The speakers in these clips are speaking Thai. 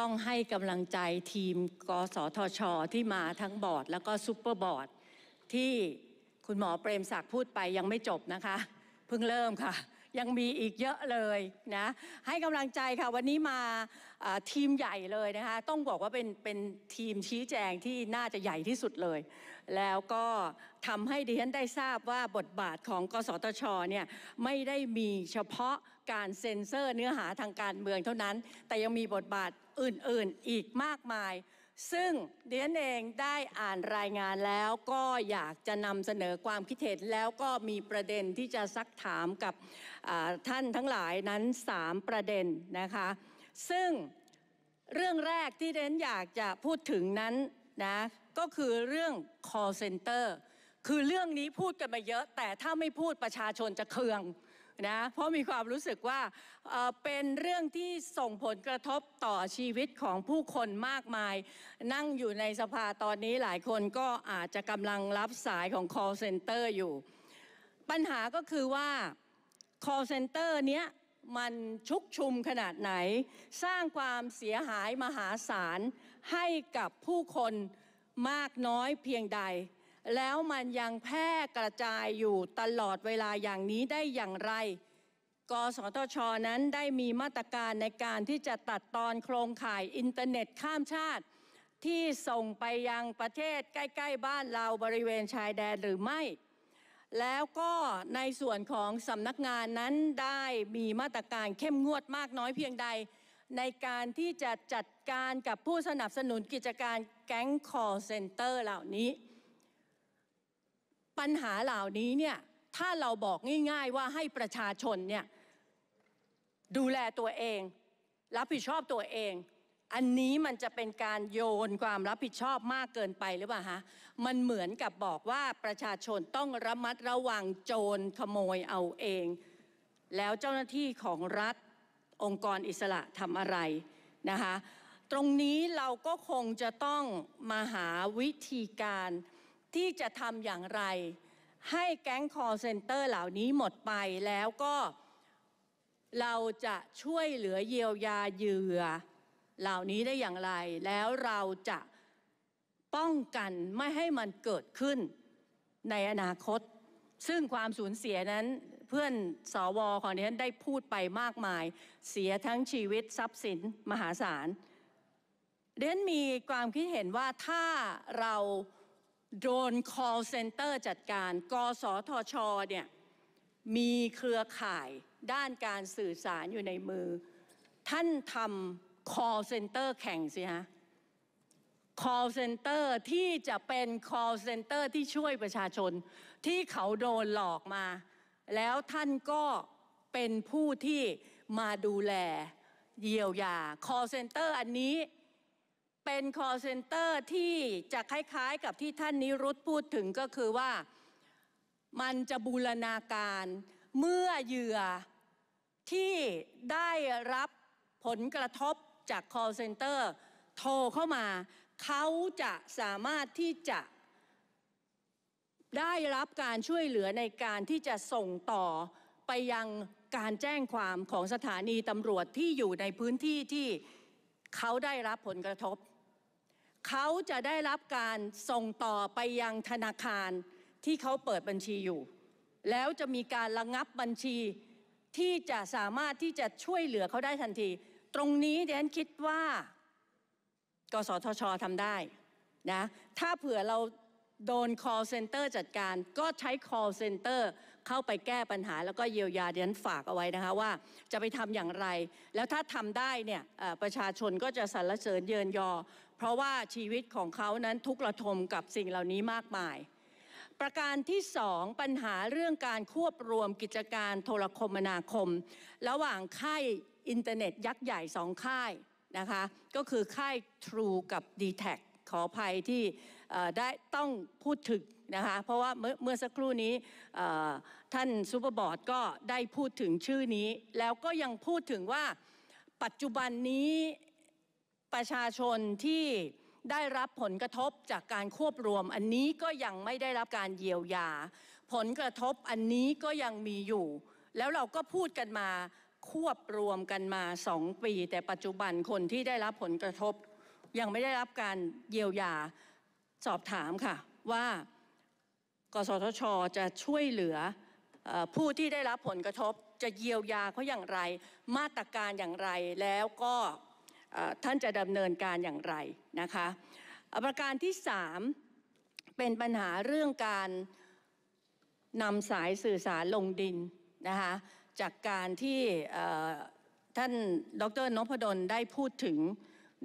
ต้องให้กำลังใจทีม กสทช ที่มาทั้งบอร์ด แล้วก็ซูเปอร์บอร์ดที่คุณหมอเปรมศักดิ์พูดไปยังไม่จบนะคะเพิ่งเริ่มค่ะยังมีอีกเยอะเลยนะให้กำลังใจค่ะวันนี้มาทีมใหญ่เลยนะคะต้องบอกว่าเป็นเป็นทีมชี้แจงที่น่าจะใหญ่ที่สุดเลย แล้วก็ทำให้ดิฉันได้ทราบว่าบทบาทของ กสทชเนี่ยไม่ได้มีเฉพาะการเซ็นเซอร์เนื้อหาทางการเมืองเท่านั้น แต่ยังมีบทบาทอื่นๆอีกมากมายซึ่งเดียนเองได้อ่านรายงานแล้วก็อยากจะนำเสนอความคิดเห็นแล้วก็มีประเด็นที่จะซักถามกับท่านทั้งหลายนั้น 3 ประเด็นนะคะซึ่งเรื่องแรกที่เดนอยากจะพูดถึงนั้นนะก็คือเรื่อง call center คือเรื่องนี้พูดกันมาเยอะ แต่ถ้าไม่พูดประชาชนจะเคืองนะเพราะมีความรู้สึกว่าเป็นเรื่องที่ส่งผลกระทบต่อชีวิตของผู้คนมากมาย นั่งอยู่ในสภาตอนนี้หลายคนก็อาจจะกำลังรับสายของ call center อยู่ ปัญหาก็คือว่า call center เนี้ยมันชุกชุมขนาดไหน สร้างความเสียหายมหาศาลให้กับผู้คนมากน้อยเพียงใดแล้วมันยังแพร่กระจายอยู่ตลอดเวลาอย่างนี้ได้อย่างไร กสทชนั้นได้มีมาตรการในการที่จะตัดตอนโครงข่ายอินเทอร์เน็ตข้ามชาติ ที่ส่งไปยังประเทศใกล้ ๆ บ้านเราบริเวณชายแดนหรือไม่ แล้วก็ในส่วนของสำนักงานนั้นได้มีมาตรการเข้มงวดมากน้อยเพียงใด ในการที่จะจัดการกับผู้สนับสนุนกิจการแก๊งคอร์เซนเตอร์ เหล่านี้ปัญหาเหล่านี้เนี่ยถ้าเราบอกง่ายๆว่าให้ประชาชนเนี่ยดูแลตัวเอง รับผิดชอบตัวเอง อันนี้มันจะเป็นการโยนความรับผิดชอบมากเกินไปหรือเปล่าฮะมันเหมือนกับบอกว่าประชาชนต้องระมัดระวังโจรขโมยเอาเอง แล้วเจ้าหน้าที่ของรัฐองค์กรอิสระทำอะไรนะคะตรงนี้เราก็คงจะต้องมาหาวิธีการที่จะทำอย่างไรให้แก๊งคอร์เซนเตอร์ เหล่านี้หมดไปแล้วก็ เราจะช่วยเหลือเยียวยาเหยื่อเหล่านี้ได้อย่างไร แล้วเราจะป้องกันไม่ให้มันเกิดขึ้นในอนาคตซึ่งความสูญเสียนั้นเพื่อนสอวอของนี้ได้พูดไปมากมาย เสียทั้งชีวิตทรัพย์สินมหาศาล เดนมีความคิดเห็นว่าถ้าเราโดน call center จัดการ กสทช เนี่ย มีเครือข่ายด้านการสื่อสารอยู่ในมือ ท่านทำ call center แข่งสิฮะ call center ที่จะเป็น call center ที่ช่วยประชาชนที่เขาโดนหลอกมา แล้วท่านก็เป็นผู้ที่มาดูแลเยียวยา call center อันนี้เป็นคอร์เซนเตอร์ที่จะคล้าย ๆ กับที่ท่านนิรุตพูดถึงก็คือว่ามันจะบูรณาการเมื่อเหยื่อที่ได้รับผลกระทบจากคอร์เซนเตอร์โทรเข้ามาเขาจะสามารถที่จะได้รับการช่วยเหลือในการที่จะส่งต่อไปยังการแจ้งความของสถานีตำรวจที่อยู่ในพื้นที่ที่เขาได้รับผลกระทบเขาจะได้รับการส่งต่อไปยังธนาคารที่เขาเปิดบัญชีอยู่ แล้วจะมีการระงับบัญชีที่จะสามารถที่จะช่วยเหลือเขาได้ทันที ตรงนี้เดนคิดว่า กสทชทำได้นะถ้าเผื่อเราโดน call center จัดการก็ใช้ call center เข้าไปแก้ปัญหาแล้วก็เยียวยาเดี๋ยวฝากเอาไว้นะคะว่า จะไปทำอย่างไร แล้วถ้าทำได้เนี่ยประชาชนก็จะสรรเสริญเยินยอ เพราะว่าชีวิตของเขานั้นทุกระทมกับสิ่งเหล่านี้มากมาย ประการที่สองปัญหาเรื่องการควบรวมกิจการโทรคมนาคม ระหว่างค่ายอินเทอร์เน็ตยักษ์ใหญ่สองค่ายนะคะก็คือค่าย True กับ d t แทขออภัยที่ได้ต้องพูดถึงนะคะเพราะว่าเมื่อสักครู่นี้ท่านซูเปอร์บอร์ดก็ได้พูดถึงชื่อนี้ แล้วก็ยังพูดถึงว่าปัจจุบันนี้ประชาชนที่ได้รับผลกระทบจากการควบรวมอันนี้ก็ยังไม่ได้รับการเยียวยาผลกระทบอันนี้ก็ยังมีอยู่ แล้วเราก็พูดกันมาควบรวมกันมาสองปี แต่ปัจจุบันคนที่ได้รับผลกระทบ ยังไม่ได้รับการเยียวยาสอบถามค่ะว่ากสทชจะช่วยเหลือผู้ที่ได้รับผลกระทบจะเยียวยาเขาอย่างไร มาตรการอย่างไรแล้วก็ท่านจะดำเนินการอย่างไรนะคะประการที่ 3 เป็นปัญหาเรื่องการนำสายสื่อสารลงดินนะคะจากการที่ท่านดรนพดลได้พูดถึง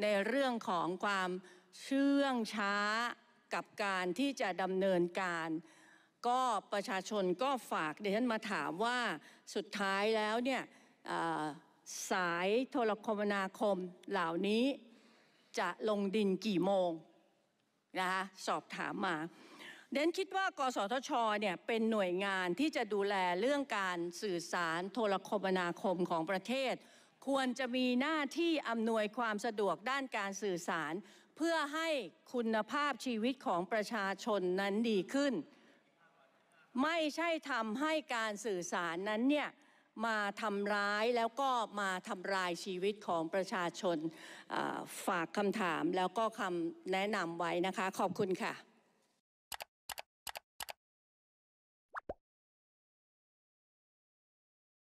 ในเรื่องของความเชื่องช้ากับการที่จะดำเนินการก็ประชาชนก็ฝากเดี๋ยวฉันมาถามว่าสุดท้ายแล้วเนี่ยสายโทรคมนาคมเหล่านี้จะลงดินกี่โมงนะคะสอบถามมาเดนคิดว่า กสทชเนี่ยเป็นหน่วยงานที่จะดูแลเรื่องการสื่อสารโทรคมนาคมของประเทศ ควรจะมีหน้าที่อำนวยความสะดวกด้านการสื่อสาร เพื่อให้คุณภาพชีวิตของประชาชนนั้นดีขึ้นไม่ใช่ทำให้การสื่อสารนั้นเนี่ยมาทำร้ายแล้วก็มาทำลายชีวิตของประชาชนฝากคำถามแล้วก็คำแนะนำไว้นะคะ ขอบคุณค่ะ